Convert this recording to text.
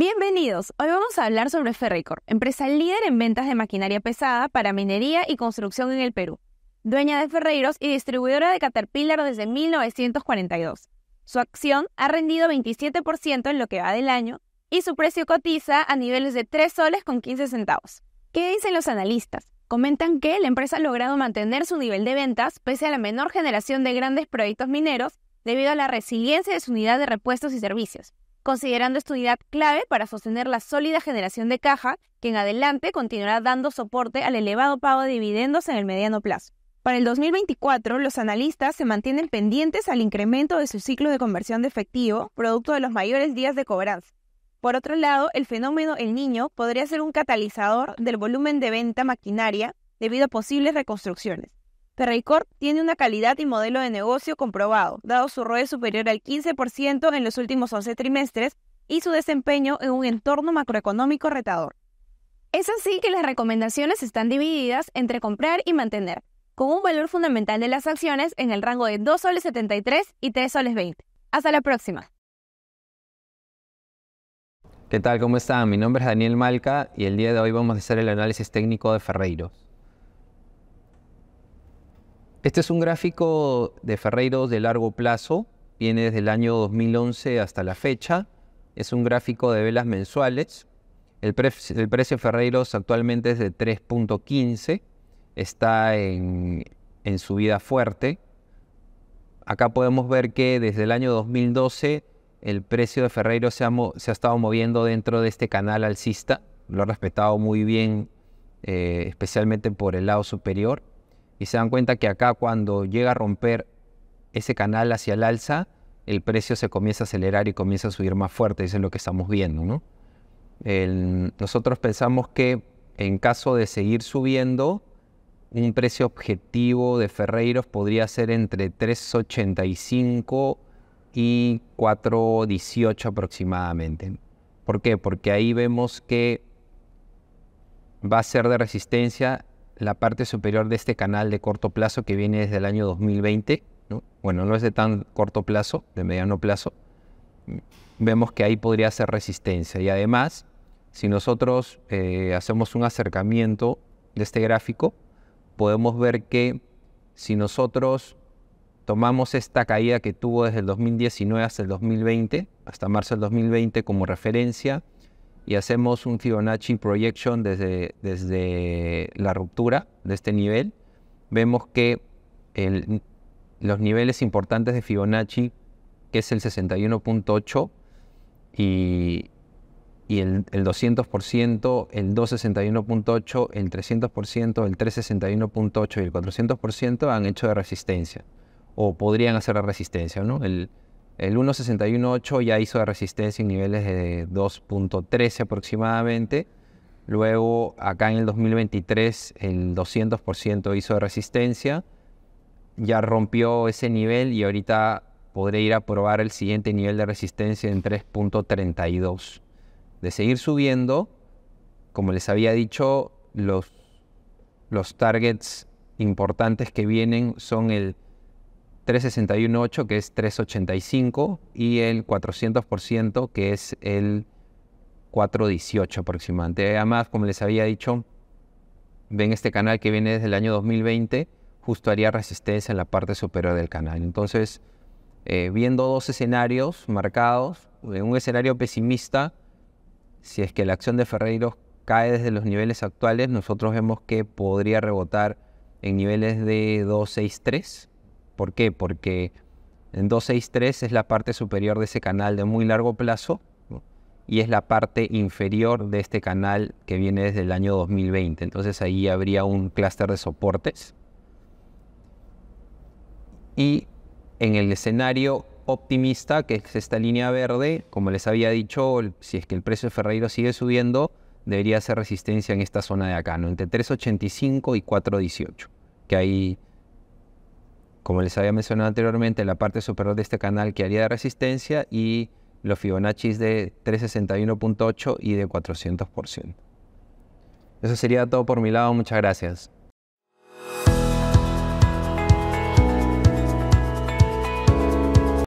Bienvenidos, hoy vamos a hablar sobre Ferricor, empresa líder en ventas de maquinaria pesada para minería y construcción en el Perú, dueña de Ferreiros y distribuidora de Caterpillar desde 1942. Su acción ha rendido 27% en lo que va del año y su precio cotiza a niveles de 3 soles con 15 centavos. ¿Qué dicen los analistas? Comentan que la empresa ha logrado mantener su nivel de ventas pese a la menor generación de grandes proyectos mineros debido a la resiliencia de su unidad de repuestos y servicios, considerando esta unidad clave para sostener la sólida generación de caja que en adelante continuará dando soporte al elevado pago de dividendos en el mediano plazo. Para el 2024, los analistas se mantienen pendientes al incremento de su ciclo de conversión de efectivo, producto de los mayores días de cobranza. Por otro lado, el fenómeno El Niño podría ser un catalizador del volumen de venta maquinaria debido a posibles reconstrucciones. Ferreycorp tiene una calidad y modelo de negocio comprobado, dado su ROE superior al 15% en los últimos 11 trimestres y su desempeño en un entorno macroeconómico retador. Es así que las recomendaciones están divididas entre comprar y mantener, con un valor fundamental de las acciones en el rango de 2 soles 73 y 3 soles 20. Hasta la próxima. ¿Qué tal? ¿Cómo están? Mi nombre es Daniel Malca y el día de hoy vamos a hacer el análisis técnico de Ferreiros. Este es un gráfico de Ferreiros de largo plazo, viene desde el año 2011 hasta la fecha. Es un gráfico de velas mensuales. El, precio de Ferreiros actualmente es de 3.15, está en, en subida fuerte. Acá podemos ver que desde el año 2012 el precio de ferreiros se ha, estado moviendo dentro de este canal alcista. Lo ha respetado muy bien, eh, especialmente por el lado superior y se dan cuenta que acá cuando llega a romper ese canal hacia el alza, el precio se comienza a acelerar y comienza a subir más fuerte, eso es lo que estamos viendo. ¿no? nosotros pensamos que en caso de seguir subiendo, un precio objetivo de Ferreiros podría ser entre 3.85 y 4.18 aproximadamente. ¿Por qué? Porque ahí vemos que va a ser de resistencia la parte superior de este canal de corto plazo que viene desde el año 2020. Bueno, no es de tan corto plazo, de mediano plazo. Vemos que ahí podría ser resistencia. Y además, si nosotros eh, hacemos un acercamiento de este gráfico, podemos ver que si nosotros tomamos esta caída que tuvo desde el 2019 hasta el 2020, hasta marzo del 2020 como referencia, y hacemos un Fibonacci projection desde, desde la ruptura de este nivel, vemos que los niveles importantes de Fibonacci, que es el 61.8 y, el, 200%, el 261.8, el 300%, el 361.8 y el 400% han hecho de resistencia o podrían hacer de resistencia, ¿no? El, el 1.61.8 ya hizo de resistencia en niveles de 2.13 aproximadamente. Luego, acá en el 2023, el 200% hizo de resistencia. Ya rompió ese nivel y ahorita podré ir a probar el siguiente nivel de resistencia en 3.32. De seguir subiendo, como les había dicho, los, los targets importantes que vienen son el 361.8 que es 385 y el 400% que es el 418 aproximadamente. Además, como les había dicho, ven este canal que viene desde el año 2020, justo haría resistencia en la parte superior del canal. Entonces, eh, viendo dos escenarios marcados, en eh, un escenario pesimista, si es que la acción de Ferreiros cae desde los niveles actuales, nosotros vemos que podría rebotar en niveles de 263 ¿Por qué? Porque en 263 es la parte superior de ese canal de muy largo plazo y es la parte inferior de este canal que viene desde el año 2020. Entonces ahí habría un clúster de soportes. Y en el escenario optimista, que es esta línea verde, como les había dicho, si es que el precio de Ferreiro sigue subiendo, debería hacer resistencia en esta zona de acá, ¿no? entre 3.85 y 4.18, que ahí como les había mencionado anteriormente, la parte superior de este canal que haría de resistencia y los Fibonacci de 361.8 y de 400%. Eso sería todo por mi lado, muchas gracias.